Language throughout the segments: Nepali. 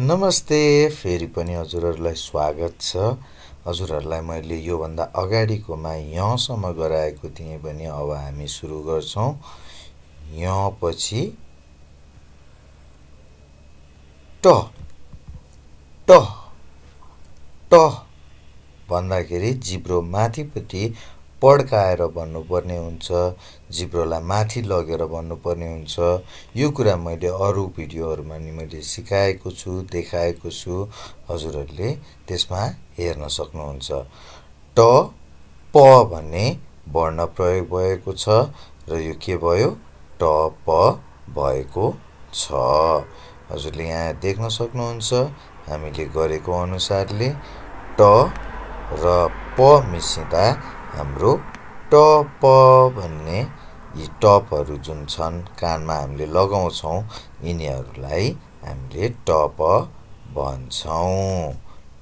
नमस्ते फेरि पनि हजुरहरूलाई स्वागत छ हजुरहरूलाई मैले योभन्दा अगाडिकोमा यहाँसम्म गराएको थिएँ भने अब हामी सुरु गर्छौँ यहाँ पछि ट ट ट भन्दाखेरि जिब्रो माथिपट्टि पड्काएर भन्नुपर्ने हुन्छ जिब्रोलाई माथि लगेर भन्नुपर्ने हुन्छ यो कुरा मैले अरू भिडियोहरूमा नि मैले सिकाएको छु देखाएको छु हजुरहरूले त्यसमा हेर्न सक्नुहुन्छ ट प भन्ने वर्ण प्रयोग भएको छ र यो के भयो ट प भएको छ हजुरले यहाँ देख्न सक्नुहुन्छ हामीले गरेको अनुसारले ट र प मिसिँदा हाम्रो टप भन्ने यी टपहरू जुन छन् कानमा हामीले लगाउँछौँ यिनीहरूलाई हामीले टप भन्छौँ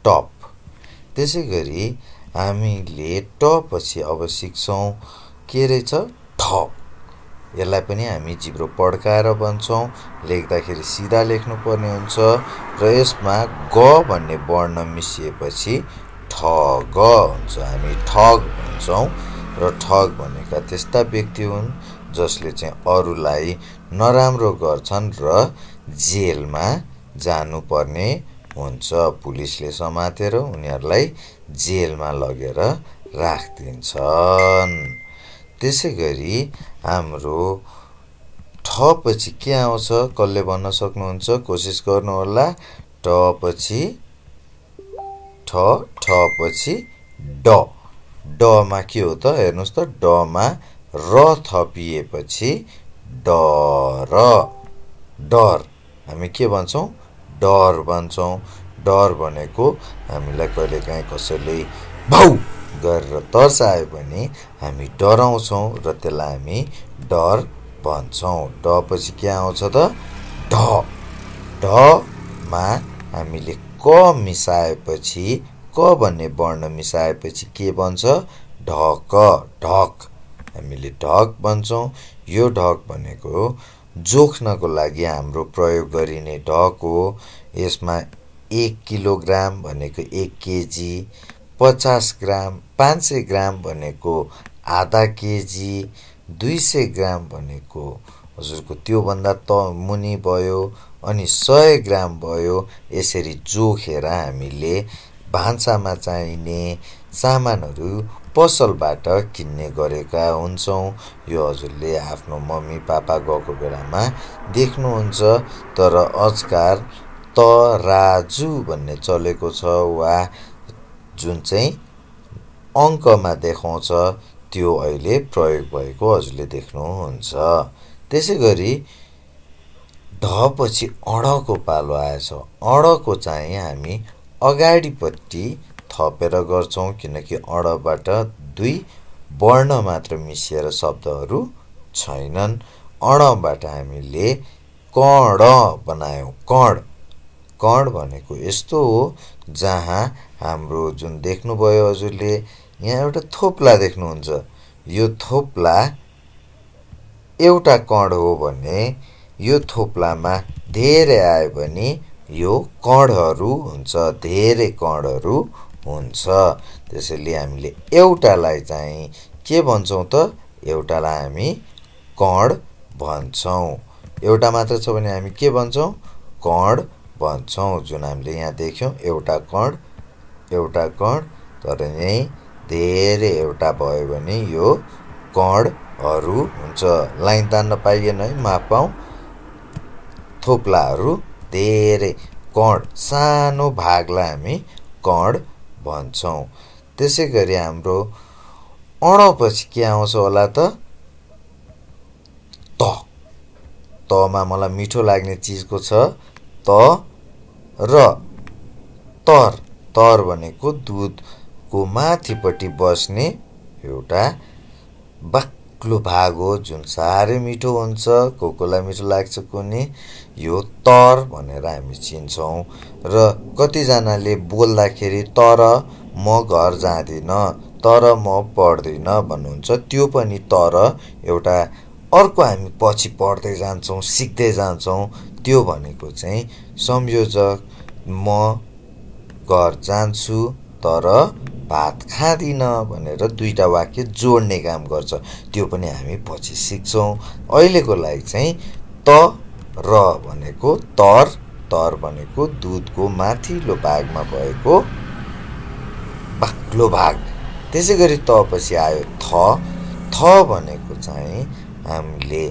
टप त्यसै गरी हामीले ट पछि अब सिक्छौँ के रहेछ ठ यसलाई पनि हामी जिब्रो पड्काएर भन्छौँ लेख्दाखेरि सिधा लेख्नुपर्ने हुन्छ र यसमा ग भन्ने वर्ण मिसिएपछि ठ ग हुन्छ हामी ठग भन्छौँ र ठग भनेका त्यस्ता व्यक्ति हुन् जसले चाहिँ अरूलाई नराम्रो गर्छन् र जेलमा जानुपर्ने हुन्छ पुलिसले समातेर उनीहरूलाई जेलमा लगेर राखिदिन्छन् त्यसै गरी हाम्रो ठ के आउँछ कसले भन्न सक्नुहुन्छ कोसिस गर्नुहोला ट पछि ठ ठ पछि ड डमा के हो त हेर्नुहोस् त डमा र थपिएपछि डर डर हामी के भन्छौँ डर भन्छौँ डर भनेको हामीलाई कहिलेकाहीँ कसैले भाउ गरेर तर्सायो भने हामी डराउँछौँ र त्यसलाई हामी डर भन्छौँ ड पछि के आउँछ त ढ ढमा हामीले क मिसाएपछि क भन्ने वर्ण मिसाएपछि के बन्छ ढक ढक हामीले ढक भन्छौँ यो ढक भनेको जोख्नको लागि हाम्रो प्रयोग गरिने ढक हो यसमा एक किलोग्राम भनेको एक केजी पचास ग्राम पाँच सय ग्राम भनेको आधा केजी दुई सय ग्राम भनेको हजुरको त्योभन्दा त मुनि भयो अनि सय ग्राम भयो यसरी जोखेर हामीले भान्सामा चाहिने सामानहरू पसलबाट किन्ने गरेका हुन्छौँ यो हजुरले आफ्नो मम्मी पापा गएको बेलामा देख्नुहुन्छ तर त राजु भन्ने चलेको छ वा जुन चाहिँ अङ्कमा देखाउँछ त्यो अहिले प्रयोग भएको हजुरले देख्नुहुन्छ त्यसै गरी ढ पछि अडको पालो आएछ अडको चाहिँ हामी अगाडिपट्टि थपेर गर्छौँ किनकि अणबाट दुई वर्ण मात्र मिसिएर शब्दहरू छैनन् अणबाट हामीले कण बनायौँ कण कण भनेको यस्तो हो जहाँ हाम्रो जुन देख्नुभयो हजुरले यहाँ एउटा थोप्ला देख्नुहुन्छ यो थोप्ला एउटा कण हो भने यो थोप्लामा धेरै आयो भने यो कणहरू हुन्छ धेरै कणहरू हुन्छ त्यसैले हामीले एउटालाई चाहिँ के भन्छौँ त एउटालाई हामी कण भन्छौँ एउटा मात्र छ भने हामी के भन्छौँ कण भन्छौँ जुन हामीले यहाँ देख्यौँ एउटा कण एउटा कण तर यहीँ धेरै एउटा भयो भने यो कणहरू हुन्छ लाइन तान्न पाइएन है मापाउँ थोप्लाहरू धेरै कण सानो भागलाई हामी कण भन्छौँ त्यसै गरी हाम्रो अणपछि के आउँछ होला त त तमा मलाई मिठो लाग्ने चिजको छ त र तर तर भनेको दुधको माथिपट्टि बस्ने एउटा बाक एक्लो भाग हो जुन साह्रै मिठो हुन्छ को कोलाई मिठो लाग्छ कुनै यो तर भनेर हामी चिन्छौँ र कतिजनाले बोल्दाखेरि तर म घर जाँदिनँ तर म पढ्दिनँ भन्नुहुन्छ त्यो पनि तर एउटा अर्को हामी पछि पढ्दै जान्छौँ सिक्दै जान्छौँ त्यो भनेको चाहिँ संयोजक म घर जान्छु तर भात खाँदिनँ भनेर दुईवटा वाक्य जोड्ने काम गर्छ त्यो पनि हामी पछि सिक्छौँ अहिलेको लागि चाहिँ त र भनेको तर तर भनेको दुधको माथिल्लो भागमा भएको बाक्लो भाग त्यसै गरी त पछि आयो थ थ भनेको चाहिँ हामीले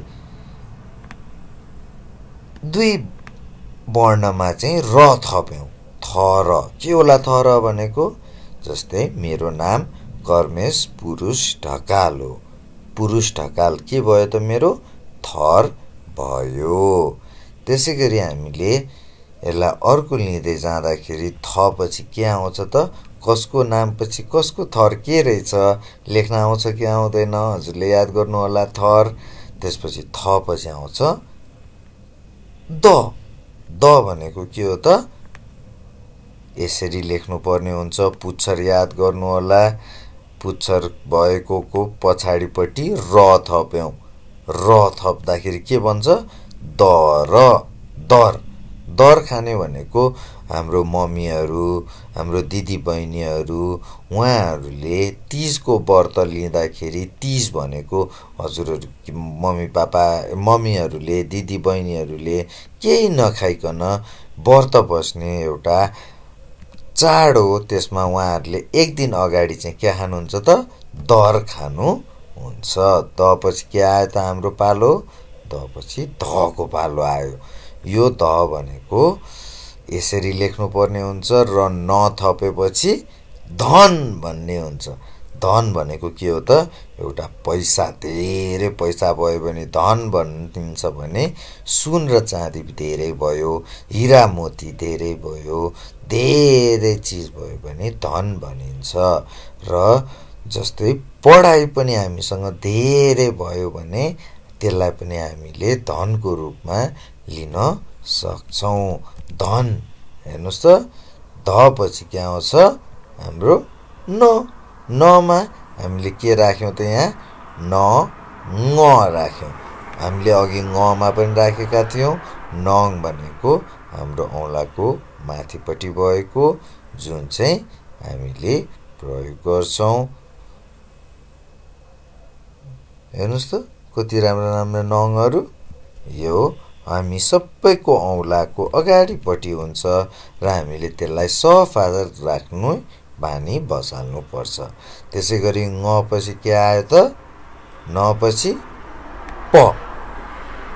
दुई वर्णमा चाहिँ र थप्यौँ थर के होला थर भनेको जस्तै मेरो नाम कर्मेश पुरुष ढकाल हो पुरुष ढकाल के भयो त मेरो थर भयो त्यसै गरी हामीले यसलाई अर्को लिँदै जाँदाखेरि थ पछि के आउँछ त कसको नाम पछि कसको थर के रहेछ लेख्न आउँछ कि आउँदैन हजुरले याद गर्नु होला थर त्यसपछि थ पछि आउँछ द द भनेको के हो त यसरी लेख्नुपर्ने हुन्छ पुच्छर याद गर्नुहोला पुच्छर भएको को पछाडिपट्टि र थप्यौँ र थप्दाखेरि के भन्छ र दर दर खाने भनेको हाम्रो मम्मीहरू हाम्रो दिदीबहिनीहरू उहाँहरूले तिजको व्रत लिँदाखेरि तिज भनेको हजुरहरू मम्मी पापा मम्मीहरूले दिदीबहिनीहरूले केही नखाइकन व्रत बस्ने एउटा चाड हो त्यसमा उहाँहरूले एक दिन अगाडि चाहिँ के खानुहुन्छ त दर खानुहुन्छ द पछि के आयो त हाम्रो पालो द पछि धको पालो आयो यो ध भनेको यसरी लेख्नुपर्ने हुन्छ र नथपेपछि धन भन्ने हुन्छ धन भनेको के हो त एउटा पैसा धेरै पैसा भयो भने धन भनिन्छ भने सुन र चाँदी धेरै भयो हिरा मोती धेरै भयो धेरै चिज भयो भने धन भनिन्छ र जस्तै पढाइ पनि हामीसँग धेरै भयो भने त्यसलाई पनि हामीले धनको रूपमा लिन सक्छौँ धन हेर्नुहोस् त ध पछि के आउँछ हाम्रो न नमा हामीले के राख्यौँ त यहाँ न ङ राख्यौँ हामीले अघि ङमा पनि राखेका थियौँ नङ भनेको हाम्रो औँलाको माथिपट्टि भएको जुन चाहिँ हामीले प्रयोग गर्छौँ हेर्नुहोस् त कति राम्रा राम्रा नङहरू यो हामी सबैको औँलाको अगाडिपट्टि हुन्छ र हामीले त्यसलाई सफा राख्नु पानी बसाल्नुपर्छ त्यसै गरी ङ पछि के आयो त न पछि प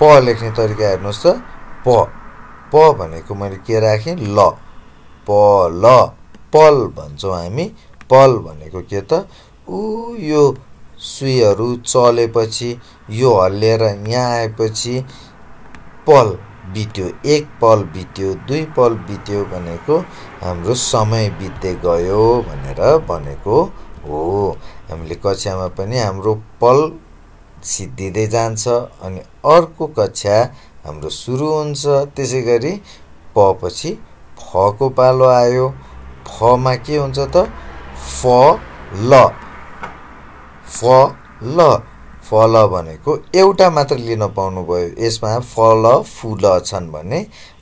प लेख्ने तरिका हेर्नुहोस् त प प भनेको मैले के राखेँ ल प ल पल भन्छौँ हामी पल भनेको के त ऊ यो सुईहरू चलेपछि यो हल्लिएर यहाँ आएपछि पल बित्यो एक पल बित्यो दुई पल बित्यो भनेको हाम्रो समय बित्दै गयो भनेर भनेको हो हामीले कक्षामा पनि हाम्रो पल सिद्धिँदै जान्छ अनि अर्को कक्षा हाम्रो सुरु हुन्छ त्यसै गरी प पछि फको पालो आयो फमा के हुन्छ त फ ल फ ल फल भनेको एउटा मात्र लिन पाउनुभयो यसमा फल फुल छन् भने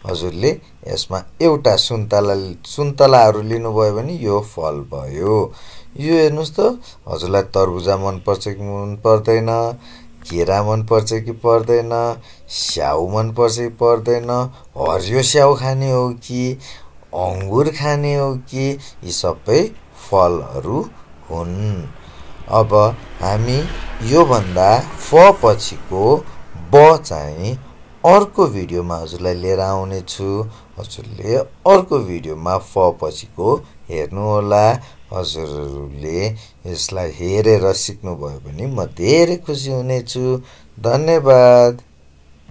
हजुरले यसमा एउटा सुन्तला सुन्तलाहरू लिनुभयो भने यो फल भयो यो हेर्नुहोस् त हजुरलाई तरबुजा मनपर्छ कि मन पर्दैन केरा मनपर्छ कि पर्दैन स्याउ मनपर्छ कि पर्दैन हरियो स्याउ खाने हो कि अङ्गुर खाने हो कि यी सबै फलहरू हुन् अब हामी योभन्दा फ पछिको ब चाहिँ अर्को भिडियोमा हजुरलाई लिएर आउनेछु हजुरले अर्को भिडियोमा फ पछिको हेर्नुहोला हजुरहरूले यसलाई हेरेर सिक्नुभयो भने म धेरै खुसी हुनेछु धन्यवाद